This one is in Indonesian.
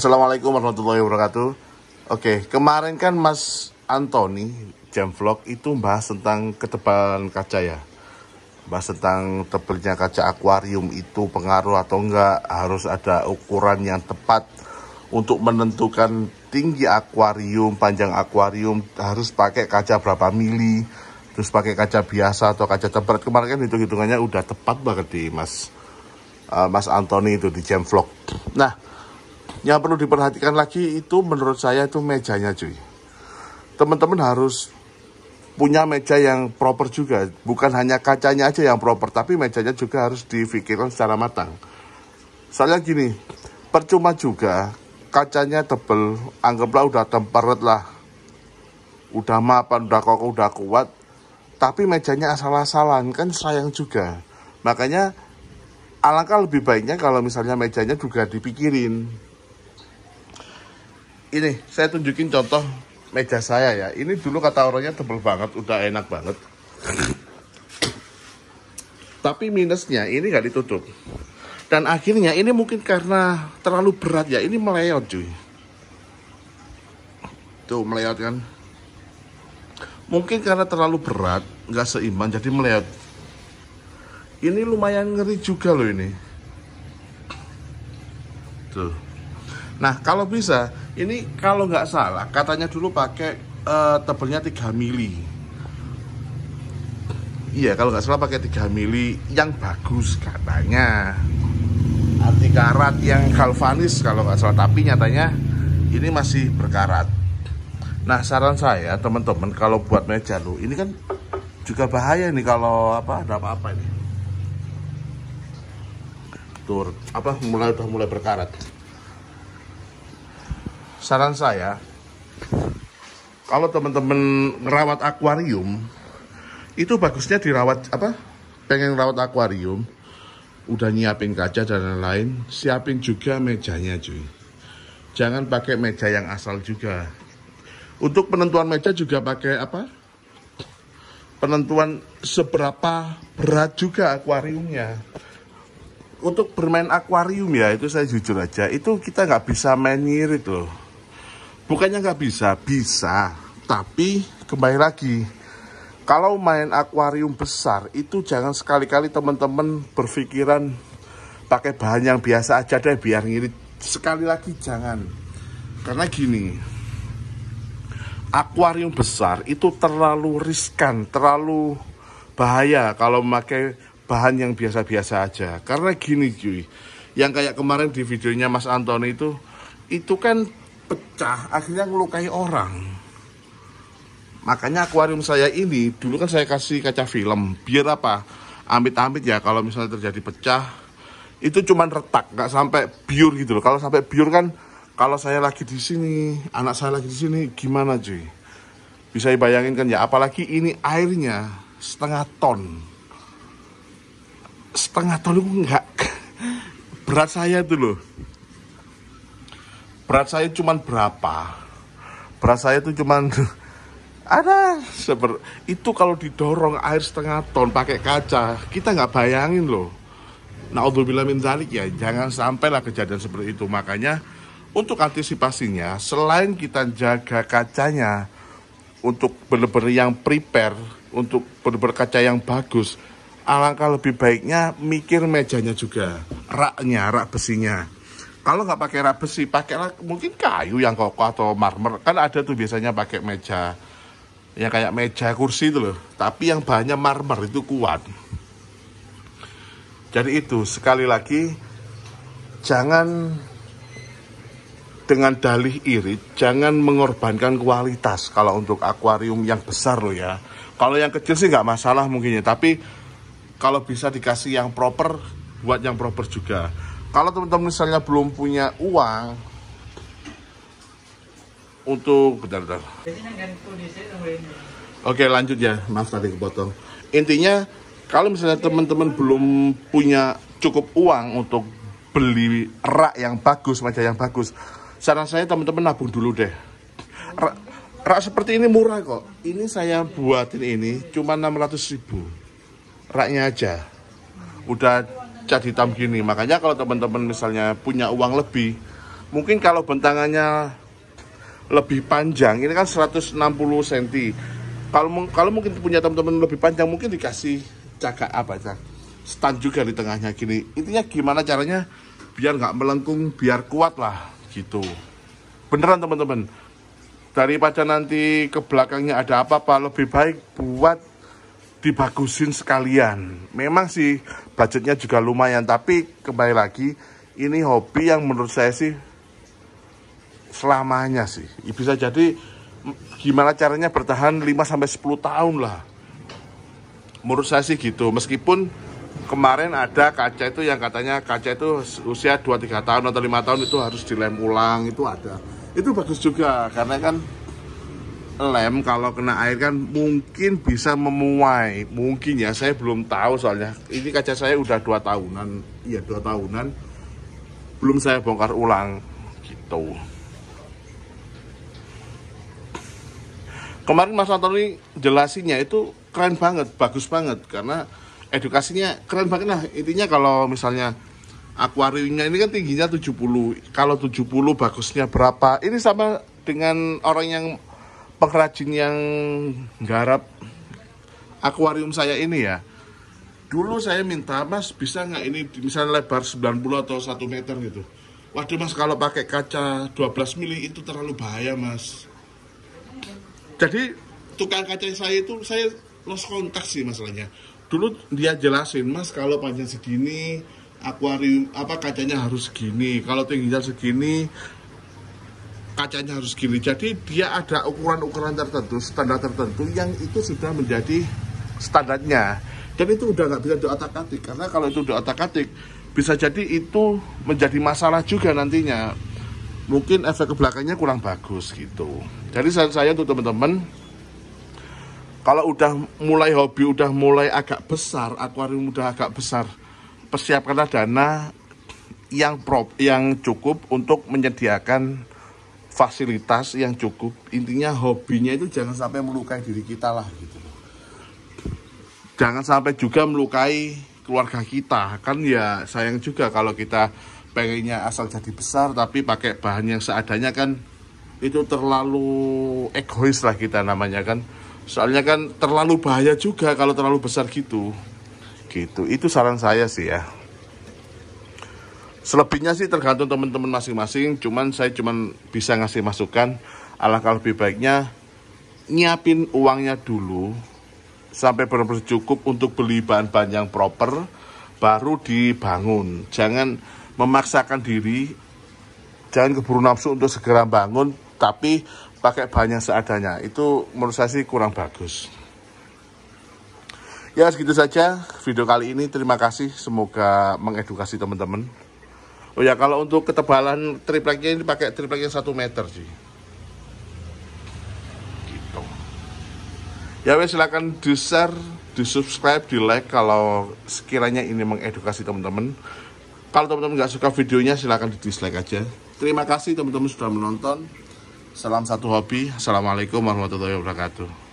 Assalamualaikum warahmatullahi wabarakatuh. Oke, kemarin kan Mas Antoni jam vlog itu bahas tentang ketebalan kaca ya. Bahas tentang tebalnya kaca akuarium itu pengaruh atau enggak, harus ada ukuran yang tepat untuk menentukan tinggi akuarium, panjang akuarium harus pakai kaca berapa mili, terus pakai kaca biasa atau kaca tempered Kemarin kan hitung-hitungannya udah tepat banget di Mas uh, Mas Antoni itu di jam vlog. Nah, yang perlu diperhatikan lagi itu menurut saya itu mejanya cuy. Teman-teman harus punya meja yang proper juga. Bukan hanya kacanya aja yang proper, tapi mejanya juga harus difikirkan secara matang. Soalnya gini, percuma juga kacanya tebel, anggaplah udah temperet lah. Udah mapan, udah kokoh, udah kuat. Tapi mejanya asal-asalan, kan sayang juga. Makanya alangkah lebih baiknya kalau misalnya mejanya juga dipikirin ini saya tunjukin contoh meja saya ya. Ini dulu kata orangnya tebel banget, udah enak banget. Tapi minusnya ini gak ditutup. Dan akhirnya ini mungkin karena terlalu berat ya, ini meleot cuy. Tuh meleot kan. Mungkin karena terlalu berat, nggak seimbang jadi meleot. Ini lumayan ngeri juga loh ini. Tuh. Nah, kalau bisa ini kalau nggak salah katanya dulu pakai uh, tebelnya 3 mili. Iya kalau nggak salah pakai 3 mili yang bagus katanya. Anti karat yang galvanis kalau nggak salah tapi nyatanya ini masih berkarat. Nah saran saya teman-teman kalau buat meja lu ini kan juga bahaya nih kalau apa ada apa-apa ini. Tur apa mulai udah mulai berkarat saran saya kalau teman-teman ngerawat akuarium itu bagusnya dirawat apa pengen rawat akuarium udah nyiapin kaca dan lain-lain siapin juga mejanya cuy jangan pakai meja yang asal juga untuk penentuan meja juga pakai apa penentuan seberapa berat juga akuariumnya untuk bermain akuarium ya itu saya jujur aja itu kita nggak bisa main ngirit loh bukannya nggak bisa bisa tapi kembali lagi kalau main akuarium besar itu jangan sekali-kali teman-teman berpikiran pakai bahan yang biasa aja deh biar ngirit sekali lagi jangan karena gini akuarium besar itu terlalu riskan terlalu bahaya kalau memakai bahan yang biasa-biasa aja karena gini cuy yang kayak kemarin di videonya Mas Anton itu itu kan pecah akhirnya melukai orang makanya akuarium saya ini dulu kan saya kasih kaca film biar apa amit-amit ya kalau misalnya terjadi pecah itu cuman retak nggak sampai biur gitu loh kalau sampai biur kan kalau saya lagi di sini anak saya lagi di sini gimana cuy bisa dibayangin kan ya apalagi ini airnya setengah ton setengah ton itu nggak berat saya tuh loh berat saya cuman berapa berat saya itu cuman ada seber itu kalau didorong air setengah ton pakai kaca kita nggak bayangin loh Nah untuk min zalik ya jangan sampailah kejadian seperti itu makanya untuk antisipasinya selain kita jaga kacanya untuk benar-benar yang prepare untuk benar-benar kaca yang bagus alangkah lebih baiknya mikir mejanya juga raknya rak besinya kalau nggak pakai besi pakailah mungkin kayu yang kokoh atau marmer kan ada tuh biasanya pakai meja ya kayak meja kursi itu loh tapi yang bahannya marmer itu kuat jadi itu sekali lagi jangan dengan dalih irit jangan mengorbankan kualitas kalau untuk akuarium yang besar loh ya kalau yang kecil sih nggak masalah mungkinnya. tapi kalau bisa dikasih yang proper buat yang proper juga kalau teman-teman misalnya belum punya uang untuk benar-benar. oke lanjut ya maaf tadi kepotong intinya kalau misalnya teman-teman belum punya cukup uang untuk beli rak yang bagus meja yang bagus saran saya teman-teman nabung dulu deh rak, rak seperti ini murah kok ini saya buatin ini cuma 600 ribu raknya aja udah cat hitam gini makanya kalau teman-teman misalnya punya uang lebih mungkin kalau bentangannya lebih panjang ini kan 160 cm kalau kalau mungkin punya teman-teman lebih panjang mungkin dikasih cakak apa cak ya, stand juga di tengahnya gini intinya gimana caranya biar nggak melengkung biar kuat lah gitu beneran teman-teman daripada nanti ke belakangnya ada apa-apa lebih baik buat dibagusin sekalian. Memang sih budgetnya juga lumayan, tapi kembali lagi ini hobi yang menurut saya sih selamanya sih. Ya, bisa jadi gimana caranya bertahan 5 sampai 10 tahun lah. Menurut saya sih gitu. Meskipun kemarin ada kaca itu yang katanya kaca itu usia 2 3 tahun atau 5 tahun itu harus dilem ulang itu ada. Itu bagus juga karena kan lem kalau kena air kan mungkin bisa memuai mungkin ya saya belum tahu soalnya ini kaca saya udah dua tahunan iya dua tahunan belum saya bongkar ulang gitu kemarin Mas Antoni jelasinnya itu keren banget bagus banget karena edukasinya keren banget nah intinya kalau misalnya akuariumnya ini kan tingginya 70 kalau 70 bagusnya berapa ini sama dengan orang yang pengrajin yang garap akuarium saya ini ya dulu saya minta mas bisa nggak ini misalnya lebar 90 atau 1 meter gitu waduh mas kalau pakai kaca 12 mili itu terlalu bahaya mas jadi tukang kaca saya itu saya los kontak sih masalahnya dulu dia jelasin mas kalau panjang segini akuarium apa kacanya harus segini kalau tingginya segini kacanya harus gini jadi dia ada ukuran-ukuran tertentu standar tertentu yang itu sudah menjadi standarnya dan itu udah nggak bisa diotak-atik karena kalau itu diotak-atik bisa jadi itu menjadi masalah juga nantinya mungkin efek ke belakangnya kurang bagus gitu jadi saran saya untuk teman-teman kalau udah mulai hobi udah mulai agak besar akuarium udah agak besar persiapkanlah dana yang prop yang cukup untuk menyediakan fasilitas yang cukup intinya hobinya itu jangan sampai melukai diri kita lah gitu jangan sampai juga melukai keluarga kita kan ya sayang juga kalau kita pengennya asal jadi besar tapi pakai bahan yang seadanya kan itu terlalu egois lah kita namanya kan soalnya kan terlalu bahaya juga kalau terlalu besar gitu gitu itu saran saya sih ya selebihnya sih tergantung teman-teman masing-masing cuman saya cuman bisa ngasih masukan alangkah lebih baiknya nyiapin uangnya dulu sampai benar-benar cukup untuk beli bahan-bahan yang proper baru dibangun jangan memaksakan diri jangan keburu nafsu untuk segera bangun tapi pakai bahan yang seadanya itu menurut saya sih kurang bagus ya segitu saja video kali ini terima kasih semoga mengedukasi teman-teman Oh ya kalau untuk ketebalan tripleknya ini pakai triplek yang 1 meter sih. Gitu. Ya wes silakan di share, di subscribe, di like kalau sekiranya ini mengedukasi teman-teman. Kalau teman-teman nggak suka videonya silakan di dislike aja. Terima kasih teman-teman sudah menonton. Salam satu hobi. Assalamualaikum warahmatullahi wabarakatuh.